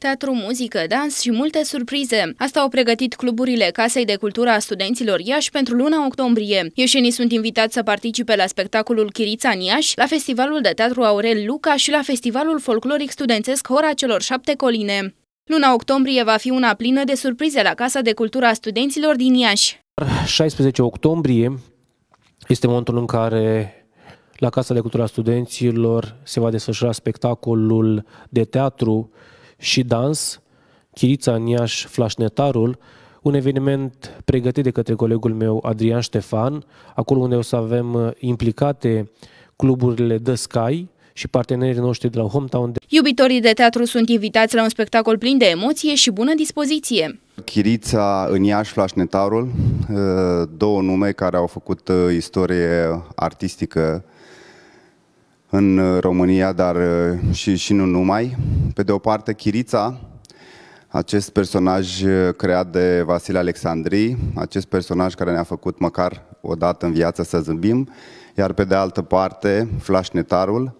teatru, muzică, dans și multe surprize. Asta au pregătit cluburile Casei de Cultura a Studenților Iași pentru luna octombrie. Ieșenii sunt invitați să participe la spectacolul Chirița în Iași, la Festivalul de Teatru Aurel Luca și la Festivalul Folcloric Studențesc Hora celor șapte coline. Luna octombrie va fi una plină de surprize la Casa de Cultura a Studenților din Iași. 16 octombrie este momentul în care la Casa de Cultura Studenților se va desfășura spectacolul de teatru și dans, Chirița în Iași, Flașnetarul, un eveniment pregătit de către colegul meu Adrian Ștefan, acolo unde o să avem uh, implicate cluburile The Sky, și partenerii noștri de la Hometown. Iubitorii de teatru sunt invitați la un spectacol plin de emoție și bună dispoziție. Chirița în Iași, Flașnetarul, uh, două nume care au făcut uh, istorie artistică în uh, România, dar uh, și, și nu numai. Pe de o parte, Chirița, acest personaj uh, creat de Vasile Alexandrii, acest personaj care ne-a făcut măcar o dată în viață să zâmbim, iar pe de altă parte, Flașnetarul,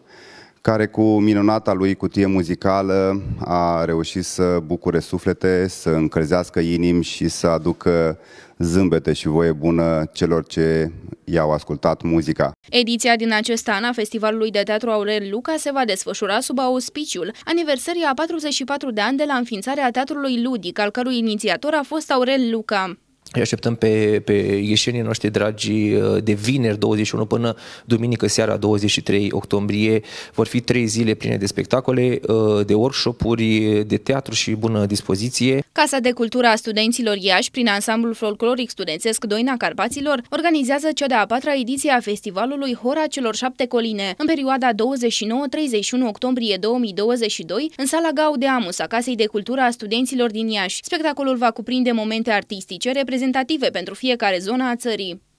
care cu minunata lui cutie muzicală a reușit să bucure suflete, să încălzească inimi și să aducă zâmbete și voie bună celor ce i-au ascultat muzica. Ediția din acest an a Festivalului de Teatru Aurel Luca se va desfășura sub auspiciul aniversării a 44 de ani de la înființarea Teatrului Ludic, al cărui inițiator a fost Aurel Luca. Îi așteptăm pe, pe ieșenii noștri dragi uh, de vineri 21 până duminică seara 23 octombrie. Vor fi trei zile pline de spectacole, uh, de workshop-uri, de teatru și bună dispoziție. Casa de Cultură a Studenților Iași, prin ansamblul folcloric studențesc Doina Carpaților, organizează cea de-a patra ediție a festivalului Hora celor șapte coline, în perioada 29-31 octombrie 2022, în sala Gaudeamus a Casei de Cultură a Studenților din Iași. Spectacolul va cuprinde momente artistice, reprezentative pentru fiecare zonă a țării.